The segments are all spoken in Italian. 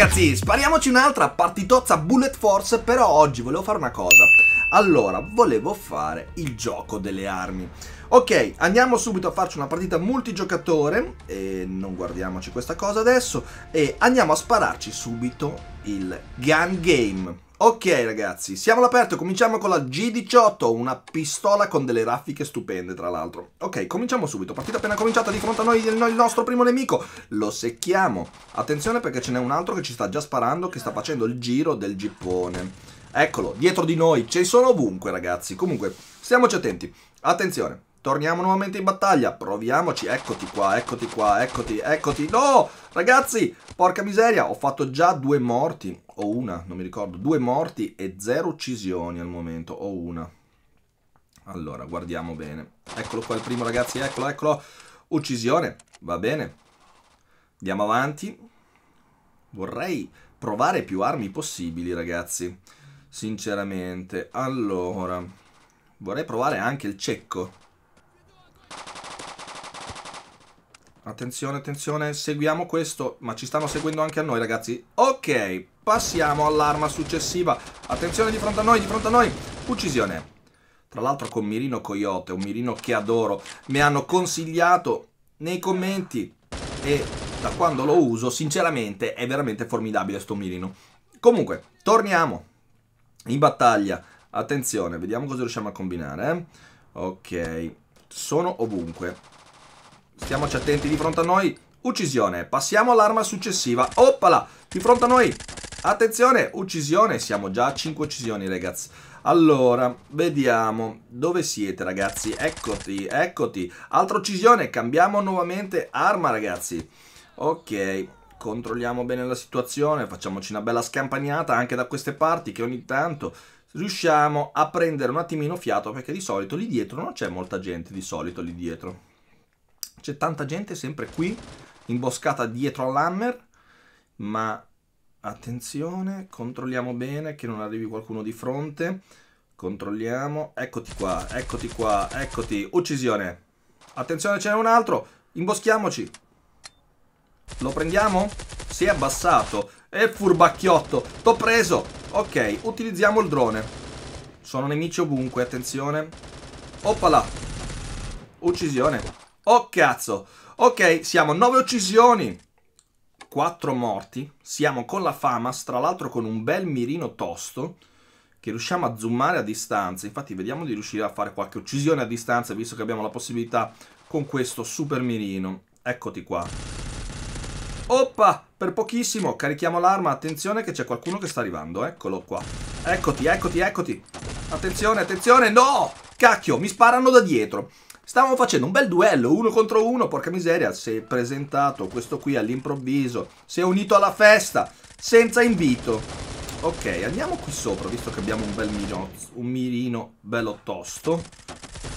ragazzi, spariamoci un'altra partitozza Bullet Force, però oggi volevo fare una cosa. Allora, volevo fare il gioco delle armi. Ok, andiamo subito a farci una partita multigiocatore, e non guardiamoci questa cosa adesso, e andiamo a spararci subito il Gun Game. Ok ragazzi, siamo all'aperto, cominciamo con la G18, una pistola con delle raffiche stupende tra l'altro. Ok, cominciamo subito, partita appena cominciata di fronte a noi il nostro primo nemico, lo secchiamo. Attenzione perché ce n'è un altro che ci sta già sparando, che sta facendo il giro del gippone. Eccolo, dietro di noi, ce sono ovunque ragazzi, comunque stiamoci attenti. Attenzione, torniamo nuovamente in battaglia, proviamoci, eccoti qua, eccoti qua, eccoti, eccoti. No, ragazzi, porca miseria, ho fatto già due morti o una, non mi ricordo, due morti e zero uccisioni al momento, o una. Allora, guardiamo bene. Eccolo qua il primo ragazzi, eccolo, eccolo. Uccisione, va bene. Andiamo avanti. Vorrei provare più armi possibili ragazzi, sinceramente. Allora, vorrei provare anche il cecco. Attenzione, attenzione, seguiamo questo, ma ci stanno seguendo anche a noi ragazzi. Ok, passiamo all'arma successiva. Attenzione di fronte a noi, di fronte a noi. Uccisione. Tra l'altro con Mirino Coyote, un mirino che adoro, mi hanno consigliato nei commenti e da quando lo uso, sinceramente, è veramente formidabile sto mirino. Comunque, torniamo in battaglia. Attenzione, vediamo cosa riusciamo a combinare. Eh? Ok, sono ovunque Stiamoci attenti di fronte a noi. Uccisione. Passiamo all'arma successiva. Oppala! Di fronte a noi. Attenzione, uccisione. Siamo già a 5 uccisioni, ragazzi. Allora, vediamo dove siete ragazzi, eccoti, eccoti, altra uccisione, cambiamo nuovamente arma ragazzi, ok, controlliamo bene la situazione, facciamoci una bella scampagnata anche da queste parti che ogni tanto riusciamo a prendere un attimino fiato perché di solito lì dietro non c'è molta gente, di solito lì dietro. C'è tanta gente sempre qui, imboscata dietro all'hammer, ma attenzione, controlliamo bene che non arrivi qualcuno di fronte. Controlliamo, eccoti qua, eccoti qua, eccoti, uccisione. Attenzione, ce n'è un altro, imboschiamoci. Lo prendiamo? Si è abbassato. E furbacchiotto, t'ho preso. Ok, utilizziamo il drone. Sono nemici ovunque, attenzione. Oppala. Uccisione. Oh cazzo. Ok, siamo a 9 uccisioni. 4 morti. Siamo con la Famas, tra l'altro con un bel mirino tosto che riusciamo a zoomare a distanza. Infatti vediamo di riuscire a fare qualche uccisione a distanza, visto che abbiamo la possibilità con questo super mirino. Eccoti qua. Oppa, per pochissimo, carichiamo l'arma, attenzione che c'è qualcuno che sta arrivando, eccolo qua. Eccoti, eccoti, eccoti. Attenzione, attenzione, no! Cacchio, mi sparano da dietro. Stavamo facendo un bel duello, uno contro uno, porca miseria, si è presentato questo qui all'improvviso, si è unito alla festa, senza invito. Ok, andiamo qui sopra, visto che abbiamo un bel mirino, un mirino bello tosto.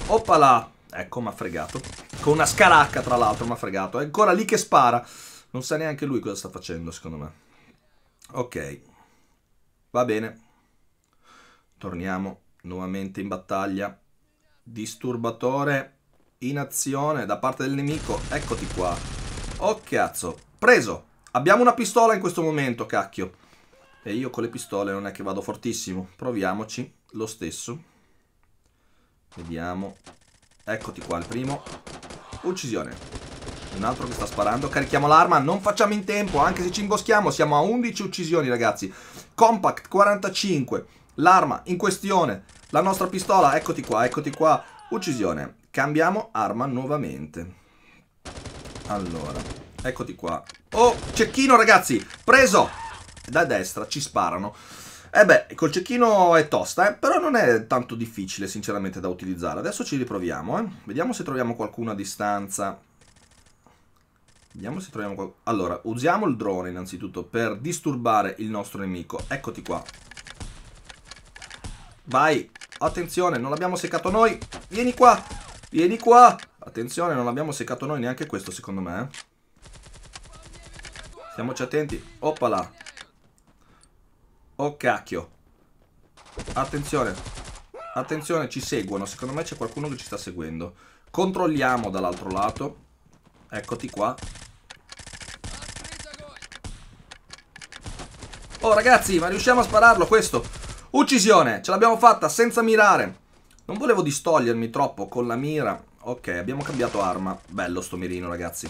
Oppala, ecco, mi ha fregato. Con una scaracca, tra l'altro, mi ha fregato. È ancora lì che spara. Non sa neanche lui cosa sta facendo, secondo me. Ok, va bene. Torniamo nuovamente in battaglia. Disturbatore in azione da parte del nemico. Eccoti qua. Oh cazzo, preso. Abbiamo una pistola in questo momento, cacchio. E io con le pistole non è che vado fortissimo. Proviamoci lo stesso. Vediamo. Eccoti qua il primo. Uccisione. Un altro che sta sparando. Carichiamo l'arma. Non facciamo in tempo. Anche se ci imboschiamo. Siamo a 11 uccisioni, ragazzi. Compact 45. L'arma in questione. La nostra pistola. Eccoti qua, eccoti qua. Uccisione. Cambiamo arma nuovamente. Allora, eccoti qua. Oh, cecchino ragazzi, preso! Da destra ci sparano. E eh beh, col cecchino è tosta, eh? però non è tanto difficile sinceramente da utilizzare. Adesso ci riproviamo, eh? Vediamo se troviamo qualcuno a distanza. Vediamo se troviamo qualcuno. Allora, usiamo il drone innanzitutto per disturbare il nostro nemico. Eccoti qua. Vai, attenzione, non l'abbiamo seccato noi. Vieni qua. Vieni qua! Attenzione, non abbiamo seccato noi neanche questo, secondo me. Eh. Stiamoci attenti. Oppala. Oh, cacchio. Attenzione. Attenzione, ci seguono. Secondo me c'è qualcuno che ci sta seguendo. Controlliamo dall'altro lato. Eccoti qua. Oh, ragazzi, ma riusciamo a spararlo questo? Uccisione! Ce l'abbiamo fatta senza mirare. Non volevo distogliermi troppo con la mira. Ok, abbiamo cambiato arma. Bello sto mirino, ragazzi.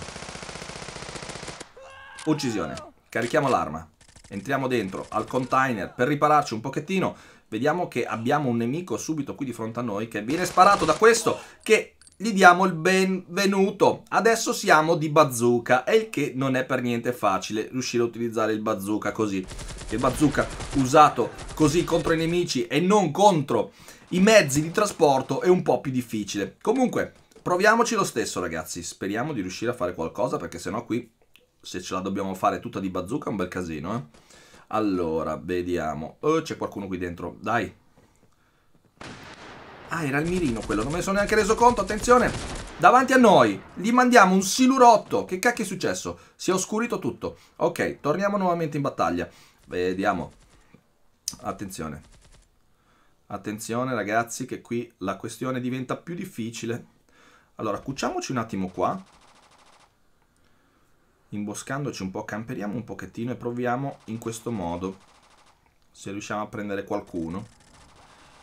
Uccisione. Carichiamo l'arma. Entriamo dentro al container per ripararci un pochettino. Vediamo che abbiamo un nemico subito qui di fronte a noi che viene sparato da questo che gli diamo il benvenuto. Adesso siamo di bazooka, e il che non è per niente facile riuscire a utilizzare il bazooka così. Il bazooka usato così contro i nemici e non contro i mezzi di trasporto è un po' più difficile. Comunque, proviamoci lo stesso ragazzi, speriamo di riuscire a fare qualcosa perché sennò qui, se ce la dobbiamo fare tutta di bazooka, è un bel casino. Eh? Allora, vediamo. Oh, c'è qualcuno qui dentro, dai. Ah, era il mirino quello, non me ne sono neanche reso conto, attenzione! Davanti a noi gli mandiamo un silurotto. Che cacchio è successo? Si è oscurito tutto. Ok, torniamo nuovamente in battaglia. Vediamo. Attenzione. Attenzione ragazzi che qui la questione diventa più difficile. Allora, cucciamoci un attimo qua. Imboscandoci un po', camperiamo un pochettino e proviamo in questo modo. Se riusciamo a prendere qualcuno.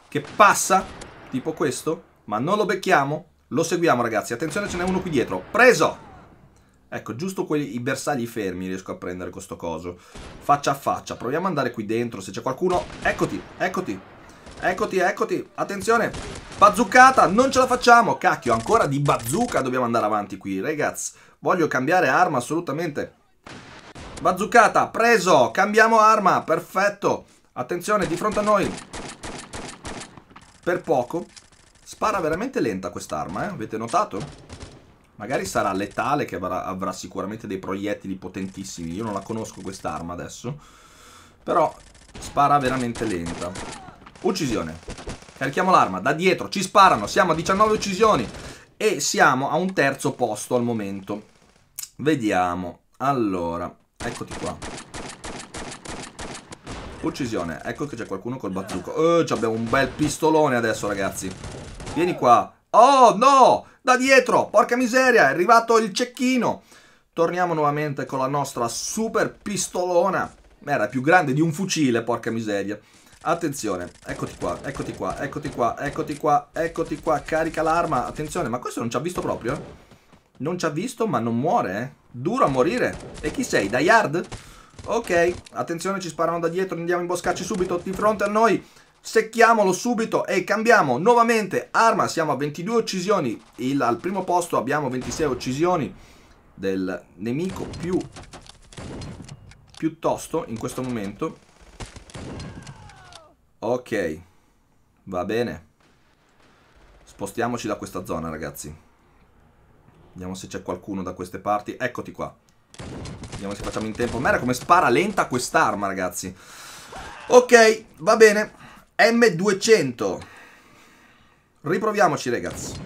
Che passa, tipo questo, ma non lo becchiamo. Lo seguiamo ragazzi, attenzione ce n'è uno qui dietro. Preso! Ecco, giusto quelli, i bersagli fermi riesco a prendere questo coso. Faccia a faccia, proviamo ad andare qui dentro, se c'è qualcuno... Eccoti, eccoti, Eccoti, eccoti. Attenzione. Bazzuccata, non ce la facciamo. Cacchio, ancora di bazooka dobbiamo andare avanti qui, ragazzi. Voglio cambiare arma assolutamente. Bazzuccata, preso. Cambiamo arma, perfetto. Attenzione, di fronte a noi. Per poco. Spara veramente lenta quest'arma, eh? Avete notato? Magari sarà letale, che avrà, avrà sicuramente dei proiettili potentissimi. Io non la conosco quest'arma adesso. Però spara veramente lenta. Uccisione. Carichiamo l'arma. Da dietro ci sparano. Siamo a 19 uccisioni. E siamo a un terzo posto al momento. Vediamo. Allora, eccoti qua. Uccisione. Ecco che c'è qualcuno col battucco. Eh, abbiamo un bel pistolone adesso, ragazzi. Vieni qua. Oh, no! Da dietro! Porca miseria, è arrivato il cecchino. Torniamo nuovamente con la nostra super pistolona. Era più grande di un fucile, porca miseria. Attenzione, eccoti qua, eccoti qua, eccoti qua, eccoti qua, eccoti qua, carica l'arma. Attenzione, ma questo non ci ha visto proprio, Non ci ha visto, ma non muore, eh? Duro a morire. E chi sei, Dayard? Ok, attenzione, ci sparano da dietro, andiamo a imboscarci subito di fronte a noi. Secchiamolo subito e cambiamo nuovamente arma, siamo a 22 uccisioni, Il, al primo posto abbiamo 26 uccisioni del nemico più piuttosto in questo momento Ok, va bene. Spostiamoci da questa zona, ragazzi. Vediamo se c'è qualcuno da queste parti. Eccoti qua. Vediamo se facciamo in tempo. Mera come spara lenta quest'arma, ragazzi. Ok, va bene. M200. Riproviamoci, ragazzi.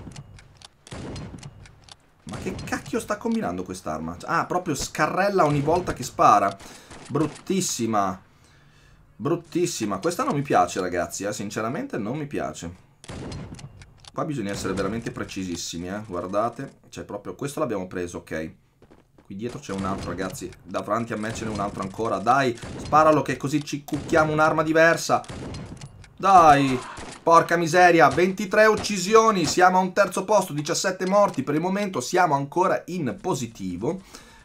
Ma che cacchio sta combinando quest'arma? Ah, proprio scarrella ogni volta che spara. Bruttissima. Bruttissima. Questa non mi piace, ragazzi. Eh. Sinceramente non mi piace. Qua bisogna essere veramente precisissimi, eh. Guardate. Cioè, proprio... Questo l'abbiamo preso, ok. Qui dietro c'è un altro, ragazzi. Davanti a me ce n'è un altro ancora. Dai, sparalo che così ci cucchiamo un'arma diversa. Dai. Porca miseria, 23 uccisioni, siamo a un terzo posto, 17 morti per il momento, siamo ancora in positivo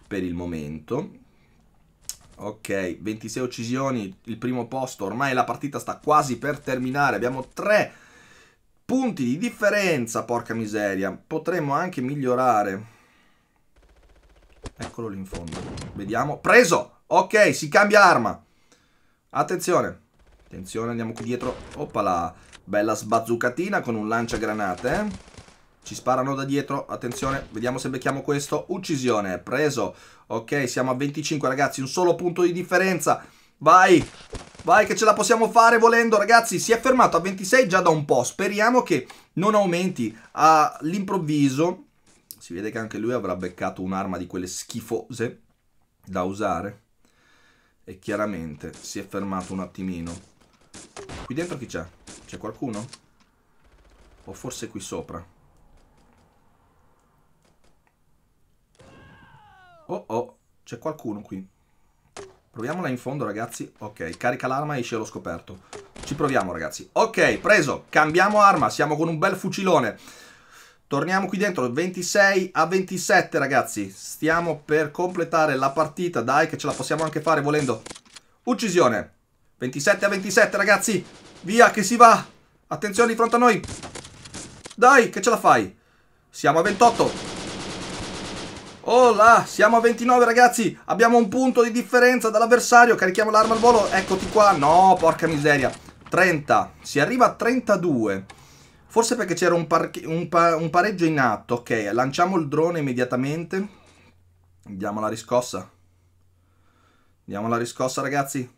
per il momento Ok, 26 uccisioni, il primo posto, ormai la partita sta quasi per terminare, abbiamo 3 punti di differenza, porca miseria, potremmo anche migliorare. Eccolo lì in fondo, vediamo, preso, ok, si cambia arma, attenzione, attenzione, andiamo qui dietro, oppala, bella sbazzucatina con un lanciagranate, eh. Ci sparano da dietro, attenzione, vediamo se becchiamo questo. Uccisione, preso. Ok, siamo a 25 ragazzi, un solo punto di differenza. Vai, vai che ce la possiamo fare volendo ragazzi. Si è fermato a 26 già da un po', speriamo che non aumenti all'improvviso. Si vede che anche lui avrà beccato un'arma di quelle schifose da usare. E chiaramente si è fermato un attimino. Qui dentro chi c'è? C'è qualcuno? O forse qui sopra? Oh oh, c'è qualcuno qui. Proviamola in fondo, ragazzi. Ok, carica l'arma e esce allo scoperto. Ci proviamo, ragazzi. Ok, preso. Cambiamo arma. Siamo con un bel fucilone. Torniamo qui dentro. 26 a 27, ragazzi. Stiamo per completare la partita. Dai, che ce la possiamo anche fare volendo. Uccisione. 27 a 27, ragazzi. Via, che si va. Attenzione di fronte a noi. Dai, che ce la fai. Siamo a 28. Oh là, siamo a 29 ragazzi, abbiamo un punto di differenza dall'avversario, carichiamo l'arma al volo, eccoti qua, no, porca miseria, 30, si arriva a 32, forse perché c'era un, un, pa un pareggio in atto, ok, lanciamo il drone immediatamente, diamo la riscossa, diamo la riscossa ragazzi,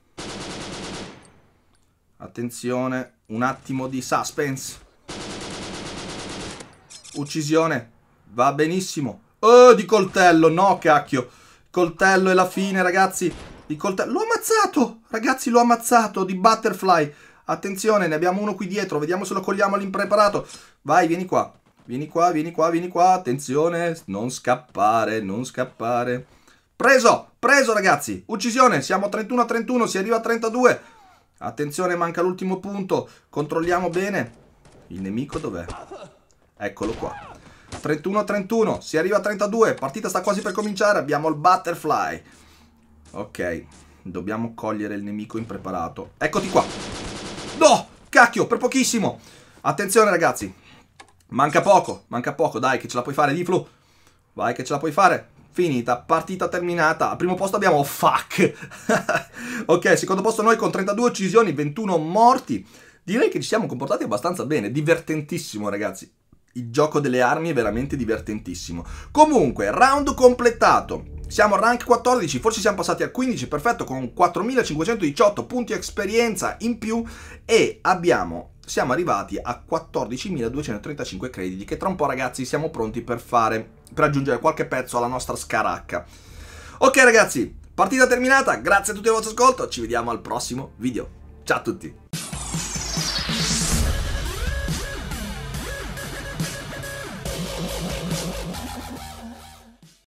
attenzione, un attimo di suspense, uccisione, va benissimo, Oh, di coltello, no cacchio. Coltello è la fine, ragazzi. Di coltello. L'ho ammazzato, ragazzi, l'ho ammazzato, di butterfly. Attenzione, ne abbiamo uno qui dietro, vediamo se lo cogliamo all'impreparato. Vai, vieni qua. Vieni qua, vieni qua, vieni qua. Attenzione, non scappare, non scappare. Preso, preso ragazzi. Uccisione, siamo 31 a 31, si arriva a 32. Attenzione, manca l'ultimo punto. Controlliamo bene. Il nemico dov'è? Eccolo qua. 31-31, si arriva a 32, partita sta quasi per cominciare, abbiamo il butterfly. Ok, dobbiamo cogliere il nemico impreparato. Eccoti qua. No, cacchio, per pochissimo. Attenzione ragazzi, manca poco, manca poco, dai che ce la puoi fare, Diflu. Vai che ce la puoi fare. Finita, partita terminata. Al primo posto abbiamo fuck. ok, secondo posto noi con 32 uccisioni, 21 morti. Direi che ci siamo comportati abbastanza bene, divertentissimo ragazzi il gioco delle armi è veramente divertentissimo. Comunque, round completato. Siamo al rank 14, forse siamo passati al 15, perfetto, con 4518 punti esperienza in più e abbiamo, siamo arrivati a 14.235 crediti, che tra un po' ragazzi siamo pronti per fare, per aggiungere qualche pezzo alla nostra scaracca. Ok ragazzi, partita terminata, grazie a tutti per il vostro ascolto, ci vediamo al prossimo video. Ciao a tutti!